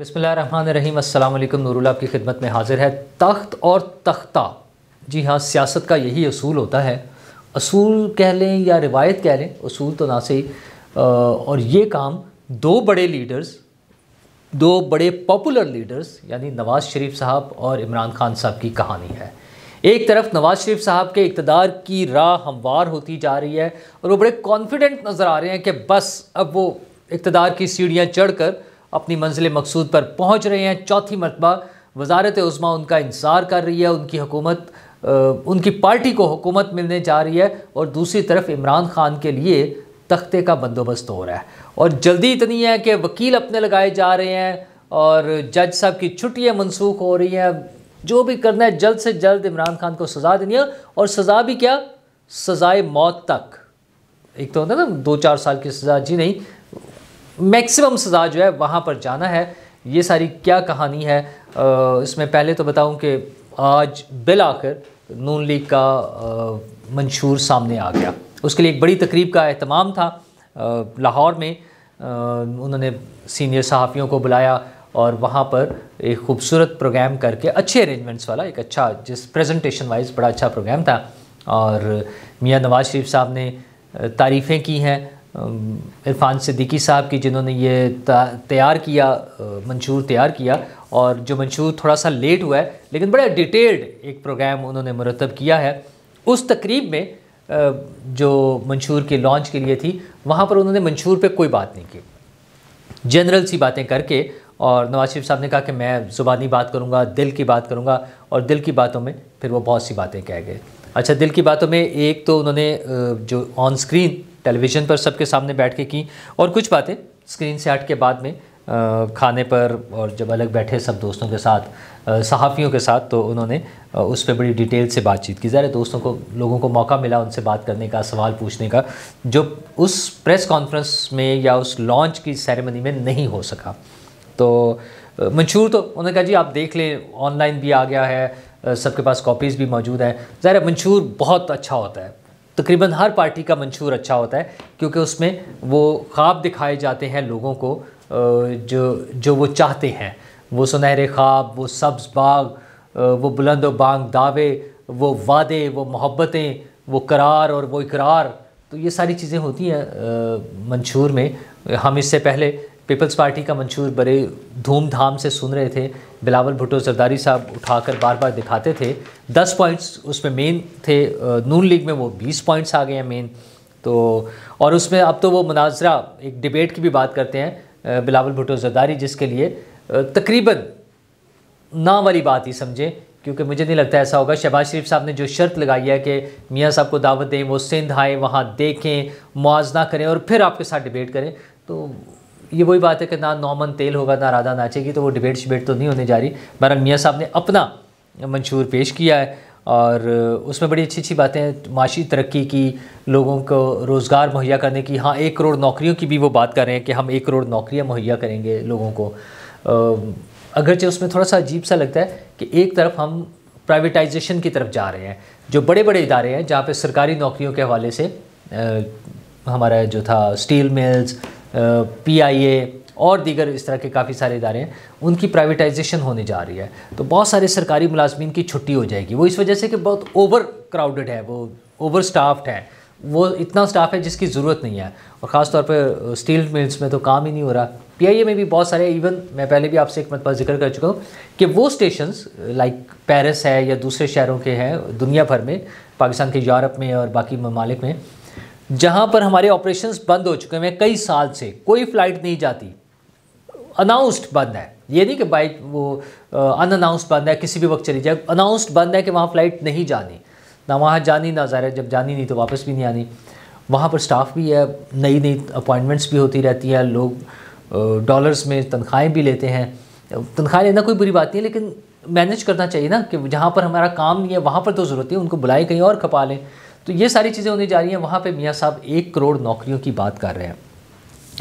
बसमीम अल्लाम नूरुल आपकी खिदमत में हाजिर है तख्त और तख्ता जी हाँ सियासत का यही असूल होता है असूल कह लें या रिवायत कह लें असूल तो ना सही और ये काम दो बड़े लीडर्स दो बड़े पॉपुलर लीडर्स यानी नवाज़ शरीफ साहब और इमरान खान साहब की कहानी है एक तरफ नवाज़ शरीफ साहब के इकतदार की राह हमवार होती जा रही है और वो बड़े कॉन्फिडेंट नज़र आ रहे हैं कि बस अब वो इकतदार की सीढ़ियाँ चढ़ कर अपनी मंजिल मकसूद पर पहुँच रहे हैं चौथी मरतबा वजारत उस्मा उनका इंसार कर रही है उनकी हुकूमत उनकी पार्टी को हुकूमत मिलने जा रही है और दूसरी तरफ इमरान खान के लिए तख्ते का बंदोबस्त हो रहा है और जल्दी इतनी है कि वकील अपने लगाए जा रहे हैं और जज साहब की छुट्टियाँ मनसूख हो रही हैं जो भी करना है जल्द से जल्द इमरान खान को सज़ा देनी है और सज़ा भी क्या सज़ाए मौत तक एक तो होता ना दो चार साल की सज़ा जी नहीं मैक्सिमम सज़ा जो है वहाँ पर जाना है ये सारी क्या कहानी है इसमें पहले तो बताऊँ कि आज बिल आकर नून लीग का मंशूर सामने आ गया उसके लिए एक बड़ी तकरीब का अहतमाम था लाहौर में उन्होंने सीनियर सहाफ़ियों को बुलाया और वहाँ पर एक खूबसूरत प्रोग्राम करके अच्छे अरेंजमेंट्स वाला एक अच्छा जिस प्रेजेंटेशन वाइज बड़ा अच्छा प्रोग्राम था और मियाँ नवाज़ शरीफ साहब ने तारीफ़ें की हैं इरफान सिद्दीकी साहब की जिन्होंने ये तैयार किया मंशूर तैयार किया और जो मंशूर थोड़ा सा लेट हुआ है लेकिन बड़ा डिटेल्ड एक प्रोग्राम उन्होंने मरतब किया है उस तकरीब में जो मंशूर के लॉन्च के लिए थी वहाँ पर उन्होंने मंशूर पे कोई बात नहीं की जनरल सी बातें करके और नवाज शरीफ साहब ने कहा कि मैं ज़ुबानी बात करूँगा दिल की बात करूँगा और दिल की बातों में फिर वो बहुत सी बातें कह गए अच्छा दिल की बातों में एक तो उन्होंने जो ऑन स्क्रीन टेलीविज़न पर सबके सामने बैठ के की और कुछ बातें स्क्रीन से हट के बाद में खाने पर और जब अलग बैठे सब दोस्तों के साथ सहाफ़ियों के साथ तो उन्होंने उस पर बड़ी डिटेल से बातचीत की ज़रा दोस्तों को लोगों को मौका मिला उनसे बात करने का सवाल पूछने का जो उस प्रेस कॉन्फ्रेंस में या उस लॉन्च की सेरेमनी में नहीं हो सका तो मंशूर तो उन्होंने कहा जी आप देख लें ऑनलाइन भी आ गया है सबके पास कॉपीज़ भी मौजूद हैं ज़ाहिर मंशूर बहुत अच्छा होता है तकरीबन हर पार्टी का मंशूर अच्छा होता है क्योंकि उसमें वो ख्वाब दिखाए जाते हैं लोगों को जो जो वो चाहते हैं वो सुनहरे ख्वाब वो सब्ज़ बाग वो बुलंद बांग दावे वो वादे वो मोहब्बतें वो करार और वो इकरार तो ये सारी चीज़ें होती हैं मंशूर में हम इससे पहले पीपल्स पार्टी का मंशूर बड़े धूमधाम से सुन रहे थे बिलावल भुट्टो जरदारी साहब उठाकर बार बार दिखाते थे दस पॉइंट्स उसमें मेन थे नून लीग में वो बीस पॉइंट्स आ गए हैं मेन तो और उसमें अब तो वो मुनाजरा एक डिबेट की भी बात करते हैं बिलावल भुट्टो जरदारी जिसके लिए तकरीबन ना वाली बात ही समझें क्योंकि मुझे नहीं लगता ऐसा होगा शहबाज शरीफ साहब ने जो शर्त लगाई है कि मियाँ साहब को दावत दें वो सिंध आए वहाँ देखें मुआजना करें और फिर आपके साथ डिबेट करें तो ये वही बात है कि ना नॉमन तेल होगा ना राधा नाचेगी तो वो डिबेट शिबेट तो नहीं होने जा रही बहरहाल मियाँ साहब ने अपना मंशूर पेश किया है और उसमें बड़ी अच्छी अच्छी बातें माशी तरक्की की लोगों को रोज़गार मुहैया करने की हाँ एक करोड़ नौकरियों की भी वो बात कर रहे हैं कि हम एक करोड़ नौकरियाँ मुहैया करेंगे लोगों को अगरचे उसमें थोड़ा सा अजीब सा लगता है कि एक तरफ हम प्राइवेटाइजेशन की तरफ जा रहे हैं जो बड़े बड़े इदारे हैं जहाँ पर सरकारी नौकरियों के हवाले से हमारा जो था स्टील मिल्स पीआईए और दीगर इस तरह के काफ़ी सारे इदारे हैं उनकी प्राइवेटाइजेशन होने जा रही है तो बहुत सारे सरकारी मुलाजमीन की छुट्टी हो जाएगी वो इस वजह से कि बहुत ओवर क्राउडेड है वो ओवर स्टाफ्ड है वो इतना स्टाफ है जिसकी ज़रूरत नहीं है और ख़ास तौर पर स्टील मिल्स में तो काम ही नहीं हो रहा ए में भी बहुत सारे इवन मैं पहले भी आपसे एक मतलब जिक्र कर चुका हूँ कि वो स्टेशन लाइक पेरिस है या दूसरे शहरों के हैं दुनिया भर में पाकिस्तान के यूरोप में और बाकी ममालिक में जहां पर हमारे ऑपरेशंस बंद हो चुके हैं कई साल से कोई फ्लाइट नहीं जाती अनाउंस्ड बंद है ये नहीं कि बाई वो अनअनाउंस्ड बंद है किसी भी वक्त चली जाए अनाउंस्ड बंद है कि वहाँ फ्लाइट नहीं जानी ना वहाँ जानी ना ज़ाहिर जब जानी नहीं तो वापस भी नहीं आनी वहाँ पर स्टाफ भी है नई नई अपॉइंटमेंट्स भी होती रहती है लोग डॉलर्स में तनख्वाहें भी लेते हैं तनख्वाह लेना कोई बुरी बात नहीं है लेकिन मैनेज करना चाहिए ना कि जहाँ पर हमारा काम नहीं है वहाँ पर तो ज़रूरत है उनको बुलाएँ कहीं और खपा लें तो ये सारी चीज़ें होने जा रही हैं वहाँ पर मियाँ साहब एक करोड़ नौकरियों की बात कर रहे हैं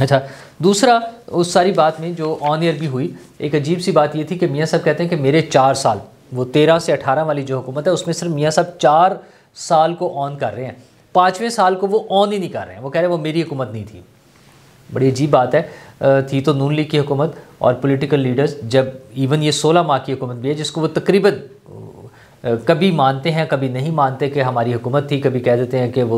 अच्छा दूसरा उस सारी बात में जो ऑन ईयर भी हुई एक अजीब सी बात ये थी कि मियाँ साहब कहते हैं कि मेरे चार साल वो तेरह से अठारह वाली जो हुकूमत है उसमें सिर्फ मियाँ साहब चार साल को ऑन कर रहे हैं पाँचवें साल को वो ऑन ही नहीं कर रहे हैं वो कह रहे हैं वो मेरी हुकूमत नहीं थी बड़ी अजीब बात है थी तो नून लीग की हुकूमत और पोलिटिकल लीडर्स जब इवन ये सोलह माह की हुकूमत भी है जिसको वो तकरीबन कभी मानते हैं कभी नहीं मानते कि हमारी हुकूमत थी कभी कह देते हैं कि वो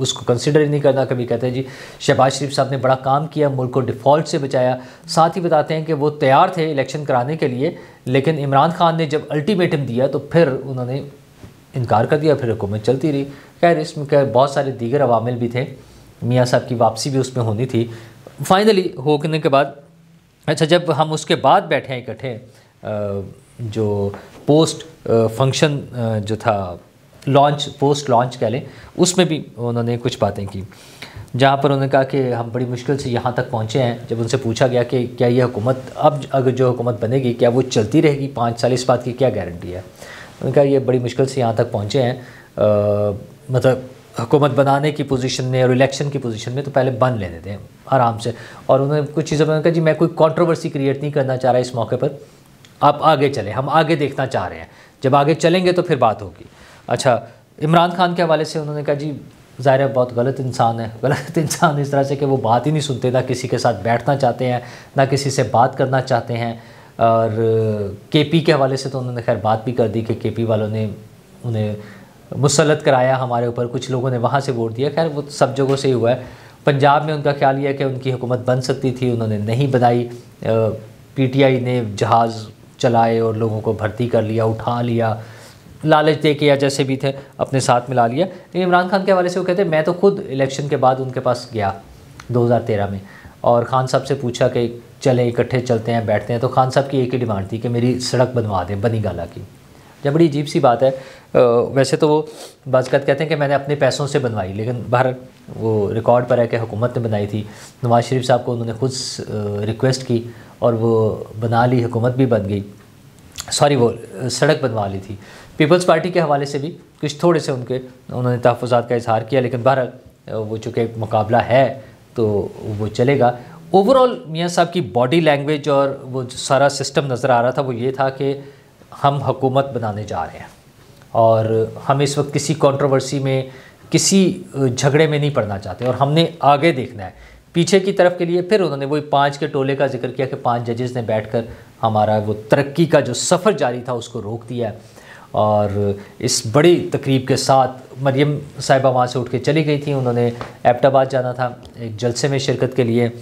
उसको कंसिडर ही नहीं करना कभी कहते हैं जी शहबाज शरीफ साहब ने बड़ा काम किया मुल्क को डिफ़ॉल्ट से बचाया साथ ही बताते हैं कि वो तैयार थे इलेक्शन कराने के लिए लेकिन इमरान खान ने जब अल्टीमेटम दिया तो फिर उन्होंने इनकार कर दिया फिर हुकूमत चलती रही खैर इसमें खैर बहुत सारे दीगर अवामिल भी थे मियाँ साहब की वापसी भी उसमें होनी थी फाइनली होने के बाद अच्छा जब हम उसके बाद बैठे हैं इकट्ठे जो पोस्ट फंक्शन uh, uh, जो था लॉन्च पोस्ट लॉन्च कह लें उसमें भी उन्होंने कुछ बातें की जहाँ पर उन्होंने कहा कि हम बड़ी मुश्किल से यहाँ तक पहुँचे हैं जब उनसे पूछा गया कि क्या ये हुकूमत अब अगर जो हुकूमत बनेगी क्या वो चलती रहेगी पाँच साल इस बात की क्या गारंटी है उन्होंने कहा ये बड़ी मुश्किल से यहाँ तक पहुँचे हैं आ, मतलब हुकूमत बनाने की पोजीशन में और इलेक्शन की पोजीशन में तो पहले बन लेने दें आराम से और उन्होंने कुछ चीज़ों उन्होंने कहा जी मैं कोई कंट्रोवर्सी क्रिएट नहीं करना चाह रहा इस मौके पर आप आगे चलें हम आगे देखना चाह रहे हैं जब आगे चलेंगे तो फिर बात होगी अच्छा इमरान खान के हवाले से उन्होंने कहा जी ज़ाहिर है बहुत गलत इंसान है गलत इंसान इस तरह से कि वो बात ही नहीं सुनते ना किसी के साथ बैठना चाहते हैं ना किसी से बात करना चाहते हैं और केपी के हवाले से तो उन्होंने खैर बात भी कर दी कि केपी वालों ने उन्हें मुसलत कराया हमारे ऊपर कुछ लोगों ने वहाँ से वोट दिया खैर वो सब जगहों से ही हुआ है पंजाब में उनका ख्याल यह है कि उनकी हुकूमत बन सकती थी उन्होंने नहीं बनाई पीटीआई ने जहाज़ चलाए और लोगों को भर्ती कर लिया उठा लिया लालच दे के या जैसे भी थे अपने साथ में ला लिया लेकिन इमरान खान के हवाले से वो कहते मैं तो खुद इलेक्शन के बाद उनके पास गया 2013 में और खान साहब से पूछा कि चले इकट्ठे चलते हैं बैठते हैं तो खान साहब की एक ही डिमांड थी कि मेरी सड़क बनवा दें बनी गाला की जब बड़ी अजीब सी बात है वैसे तो वो बाजकत कहते हैं कि मैंने अपने पैसों से बनवाई लेकिन बाहर वो रिकॉर्ड पर है कि हुकूमत ने बनाई थी नवाज़ शरीफ साहब को उन्होंने खुद रिक्वेस्ट की और वो बना ली हुकूमत भी बन गई सॉरी वो सड़क बनवा ली थी पीपल्स पार्टी के हवाले से भी कुछ थोड़े से उनके उन्होंने तहफ़ात का इजहार किया लेकिन बहरहाल वो चूँकि एक मुकाबला है तो वो चलेगा ओवरऑल मियाँ साहब की बॉडी लैंग्वेज और वो सारा सिस्टम नज़र आ रहा था वो ये था कि हम हुकूमत बनाने जा रहे हैं और हम इस वक्त किसी कंट्रोवर्सी में किसी झगड़े में नहीं पड़ना चाहते और हमने आगे देखना है पीछे की तरफ के लिए फिर उन्होंने वही पाँच के टोले का जिक्र किया कि पाँच जजेस ने बैठकर हमारा वो तरक्की का जो सफ़र जारी था उसको रोक दिया और इस बड़ी तकरीब के साथ मरियम साहिबा वहाँ से उठ के चली गई थी उन्होंने एबटाबाद जाना था एक जलसे में शिरकत के लिए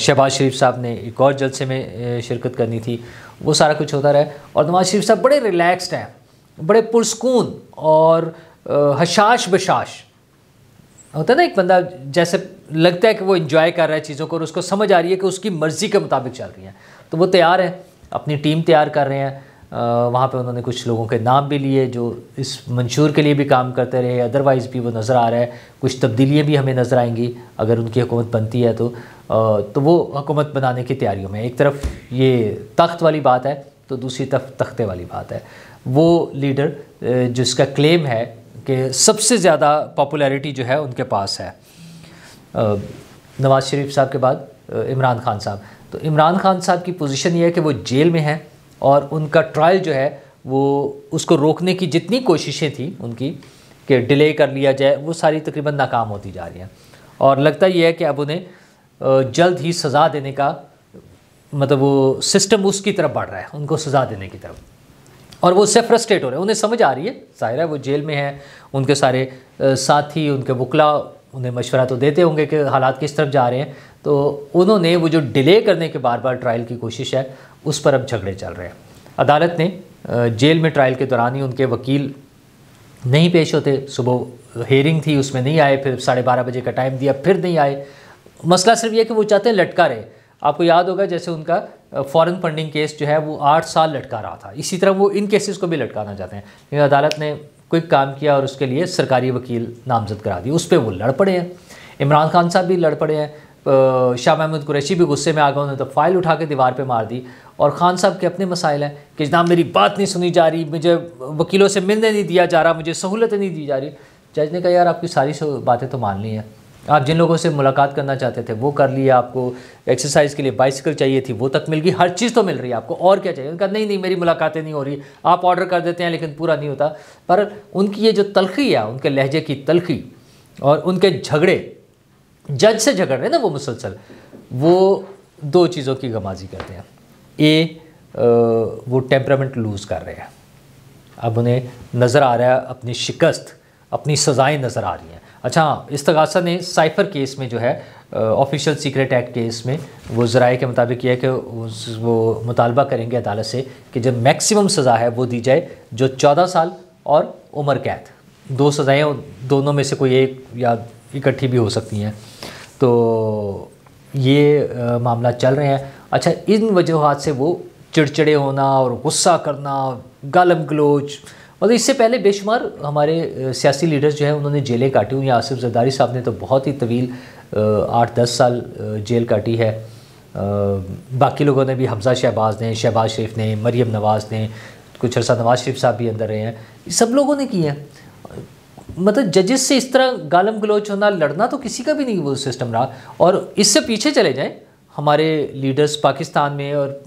शहबाज शरीफ साहब ने एक और जलसे में शिरकत करनी थी वो सारा कुछ होता रहा और नवाज शरीफ साहब बड़े रिलैक्सड हैं बड़े पुरस्कून और हशाश बशाश होता है ना एक बंदा जैसे लगता है कि वो इन्जॉय कर रहा है चीज़ों को और उसको समझ आ रही है कि उसकी मर्ज़ी के मुताबिक चल रही हैं तो वो तैयार हैं अपनी टीम तैयार कर रहे हैं वहाँ पे उन्होंने कुछ लोगों के नाम भी लिए जो इस मंशूर के लिए भी काम करते रहे अदरवाइज़ भी वो नज़र आ रहा है कुछ तब्दीलियाँ भी हमें नज़र आएंगी अगर उनकी हुकूमत बनती है तो आ, तो वो हुकूमत बनाने की तैयारियों में एक तरफ ये तख्त वाली बात है तो दूसरी तरफ तख्ते वाली बात है वो लीडर जिसका क्लेम है कि सबसे ज़्यादा पॉपुलैरिटी जो है उनके पास है नवाज़ शरीफ साहब के बाद इमरान खान साहब तो इमरान खान साहब की पोजीशन ये है कि वो जेल में हैं और उनका ट्रायल जो है वो उसको रोकने की जितनी कोशिशें थी उनकी कि डिले कर लिया जाए वो सारी तकरीबन नाकाम होती जा रही हैं और लगता ये है कि अब उन्हें जल्द ही सज़ा देने का मतलब वो सिस्टम उसकी तरफ बढ़ रहा है उनको सज़ा देने की तरफ और वो उससे फ्रस्ट्रेट हो रहे हैं उन्हें समझ आ रही है ज़ाहिर है वो जेल में है उनके सारे साथी उनके वकला उन्हें मशवरा तो देते होंगे कि हालात किस तरफ जा रहे हैं तो उन्होंने वो जो डिले करने के बार बार ट्रायल की कोशिश है उस पर अब झगड़े चल रहे हैं अदालत ने जेल में ट्रायल के दौरान ही उनके वकील नहीं पेश होते सुबह हेयरिंग थी उसमें नहीं आए फिर साढ़े बारह बजे का टाइम दिया फिर नहीं आए मसला सिर्फ ये कि वो चाहते हैं लटका रहे आपको याद होगा जैसे उनका फॉरेन फंडिंग केस जो है वो आठ साल लटका रहा था इसी तरह वो इन केसेस को भी लटकाना चाहते हैं लेकिन अदालत ने कोई काम किया और उसके लिए सरकारी वकील नामजद करा दिए उस पर वो लड़ पड़े हैं इमरान खान साहब भी लड़ पड़े हैं शाह महमूद कुरैशी भी गुस्से में आ गए उन्होंने तो फाइल उठा के दीवार पे मार दी और ख़ान साहब के अपने मसाइल हैं कि जनाब मेरी बात नहीं सुनी जा रही मुझे वकीलों से मिलने नहीं दिया जा रहा मुझे सहूलतें नहीं दी जा रही जज ने कहा यार आपकी सारी बातें तो मान ली हैं आप जिन लोगों से मुलाकात करना चाहते थे वो कर लिया आपको एक्सरसाइज के लिए बाइसिकल चाहिए थी वो तक मिल गई हर चीज़ तो मिल रही है आपको और क्या चाहिए उनका नहीं नहीं मेरी मुलाकातें नहीं हो रही आप ऑर्डर कर देते हैं लेकिन पूरा नहीं होता पर उनकी ये जो तलखी है उनके लहजे की तलखी और उनके झगड़े जज से झगड़ रहे ना वो मुसलसल वो दो चीज़ों की गमाजी करते हैं ए वो टेम्परामेंट लूज़ कर रहे हैं अब उन्हें नज़र आ रहा है अपनी शिकस्त अपनी सज़ाएँ नज़र आ रही हैं अच्छा इस तगासा ने साइफर केस में जो है ऑफिशियल सीक्रेट एक्ट केस में वो ज़राए के मुताबिक यह है कि वो मुतालबा करेंगे अदालत से कि जब मैक्सिमम सज़ा है वो दी जाए जो चौदह साल और उम्र कैद दो सज़ाएँ दोनों में से कोई एक या इकट्ठी भी हो सकती हैं तो ये आ, मामला चल रहे हैं अच्छा इन वजूहत से वो चिड़चिड़े होना और गुस्सा करना गलम गलोच मतलब इससे पहले बेशुमार हमारे सियासी लीडर्स जो हैं उन्होंने जेलें काटी हुई हैं आसिफ जरदारी साहब ने तो बहुत ही तवील आठ दस साल जेल काटी है बाकी लोगों ने भी हमजा शहबाज ने शहबाज शरीफ ने मरीम नवाज़ ने कुछ अरसा नवाज शरीफ साहब भी अंदर रहे हैं सब लोगों ने किए हैं मतलब जजेस से इस तरह गालम गलोच होना लड़ना तो किसी का भी नहीं वो सिस्टम रहा और इससे पीछे चले जाएं हमारे लीडर्स पाकिस्तान में और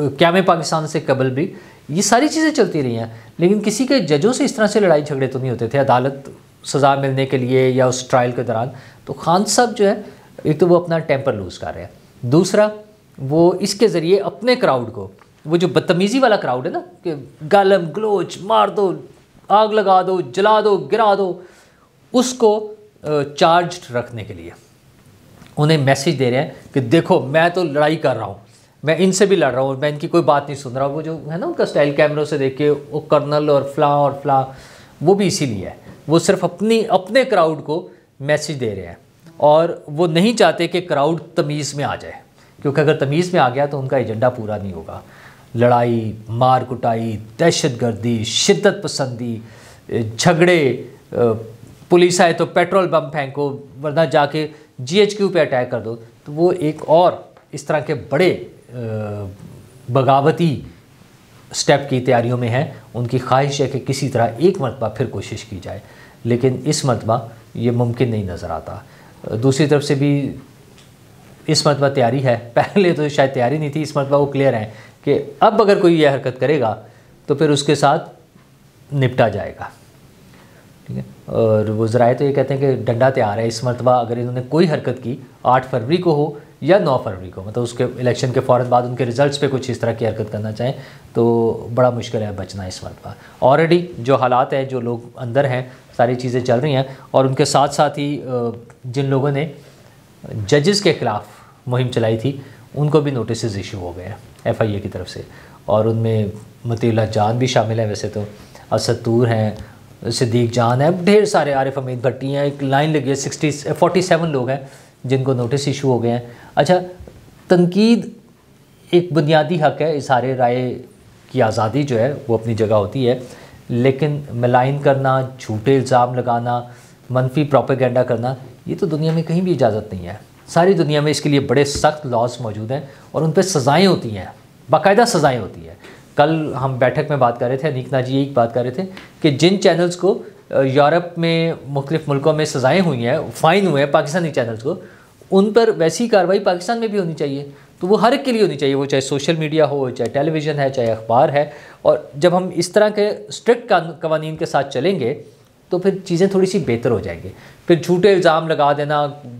क्या में पाकिस्तान से कबल भी ये सारी चीज़ें चलती रही हैं लेकिन किसी के जजों से इस तरह से लड़ाई झगड़े तो नहीं होते थे अदालत सज़ा मिलने के लिए या उस ट्रायल के दौरान तो खान साहब जो है एक तो वो अपना टेम्पर लूज़ कर रहे हैं दूसरा वो इसके ज़रिए अपने क्राउड को वो जो बदतमीज़ी वाला क्राउड है ना कि गालम ग्लोच मार दो आग लगा दो जला दो गिरा दो उसको चार्ज रखने के लिए उन्हें मैसेज दे रहे हैं कि देखो मैं तो लड़ाई कर रहा हूँ मैं इनसे भी लड़ रहा हूँ मैं इनकी कोई बात नहीं सुन रहा वो जो है ना उनका स्टाइल कैमरों से देख के वो कर्नल और फ्ला और फ्ला वो भी इसीलिए है वो सिर्फ अपनी अपने क्राउड को मैसेज दे रहे हैं और वो नहीं चाहते कि क्राउड तमीज़ में आ जाए क्योंकि अगर तमीज़ में आ गया तो उनका एजेंडा पूरा नहीं होगा लड़ाई मार कुटाई दहशत गर्दी शिद्दत पसंदी झगड़े पुलिस आए तो पेट्रोल बम फेंको वरना जाके जीएचक्यू पे अटैक कर दो तो वो एक और इस तरह के बड़े बगावती स्टेप की तैयारियों में है उनकी ख्वाहिश है कि किसी तरह एक मरतबा फिर कोशिश की जाए लेकिन इस मरतबा ये मुमकिन नहीं नज़र आता दूसरी तरफ से भी इस मरतबा तैयारी है पहले तो शायद तैयारी नहीं थी इस मरतबा वो क्लियर हैं कि अब अगर कोई यह हरकत करेगा तो फिर उसके साथ निपटा जाएगा ठीक है और वो ज़राए तो ये कहते हैं कि डंडा तैयार है इस मरतबा अगर इन्होंने कोई हरकत की आठ फरवरी को हो या नौ फरवरी को मतलब उसके इलेक्शन के फ़ौर बाद उनके रिजल्ट्स पे कुछ इस तरह की हरकत करना चाहें तो बड़ा मुश्किल है बचना इस वक्त का ऑलरेडी जो हालात हैं जो लोग अंदर हैं सारी चीज़ें चल रही हैं और उनके साथ साथ ही जिन लोगों ने जजेस के ख़िलाफ़ मुहिम चलाई थी उनको भी नोटिस इशू हो गए हैं एफ की तरफ से और उनमें मतीला जान भी शामिल हैं वैसे तो असतूर हैं सिद्दीक जान हैं ढेर सारे आरिफ अमीद भट्टी हैं एक लाइन लगी है सिक्सटी फोर्टी सेवन लोग हैं जिनको नोटिस इशू हो गए हैं अच्छा तनकीद एक बुनियादी हक है इशारे राय की आज़ादी जो है वो अपनी जगह होती है लेकिन मलाइन करना झूठे इल्ज़ाम लगाना मनफी प्रोपेगेंडा करना ये तो दुनिया में कहीं भी इजाज़त नहीं है सारी दुनिया में इसके लिए बड़े सख्त लॉज मौजूद हैं और उन पर सज़ाएँ होती हैं बाकायदा सज़ाएँ होती हैं कल हम बैठक में बात कर रहे थे अनिकना जी यही बात कर रहे थे कि जिन चैनल्स को यूरोप में मुख्तफ मुल्कों में सज़ाएँ हुई हैं फ़ाइन हुए हैं पाकिस्तानी चैनल्स को उन पर वैसी कार्रवाई पाकिस्तान में भी होनी चाहिए तो वो हर एक के लिए होनी चाहिए वो चाहे सोशल मीडिया हो चाहे टेलीविज़न है चाहे अखबार है और जब हम इस तरह के स्ट्रिक्ट कवानीन के साथ चलेंगे तो फिर चीज़ें थोड़ी सी बेहतर हो जाएंगी फिर झूठे इल्ज़ाम लगा देना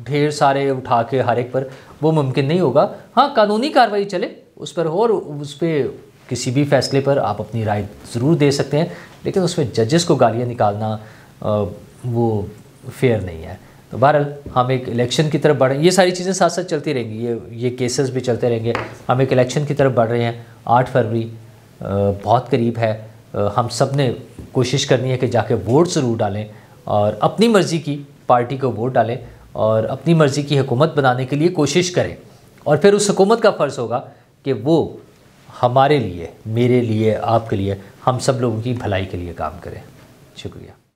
ढेर सारे उठा के हर एक पर वो मुमकिन नहीं होगा हाँ कानूनी कार्रवाई चले उस पर हो और उस पर किसी भी फैसले पर आप अपनी राय ज़रूर दे सकते हैं लेकिन उसमें जजेस को गालियाँ निकालना वो फेयर नहीं है तो बहरहाल हम एक इलेक्शन की तरफ बढ़ रहे हैं ये सारी चीज़ें साथ साथ चलती रहेंगी ये ये केसेस भी चलते रहेंगे हम एक इलेक्शन की तरफ बढ़ रहे हैं आठ फरवरी बहुत करीब है हम सब ने कोशिश करनी है कि जाके वोट ज़रूर डालें और अपनी मर्ज़ी की पार्टी को वोट डालें और अपनी मर्ज़ी की हुकूमत बनाने के लिए कोशिश करें और फिर उस हुकूमत का फ़र्ज़ होगा कि वो हमारे लिए मेरे लिए आपके लिए हम सब लोगों की भलाई के लिए काम करें शुक्रिया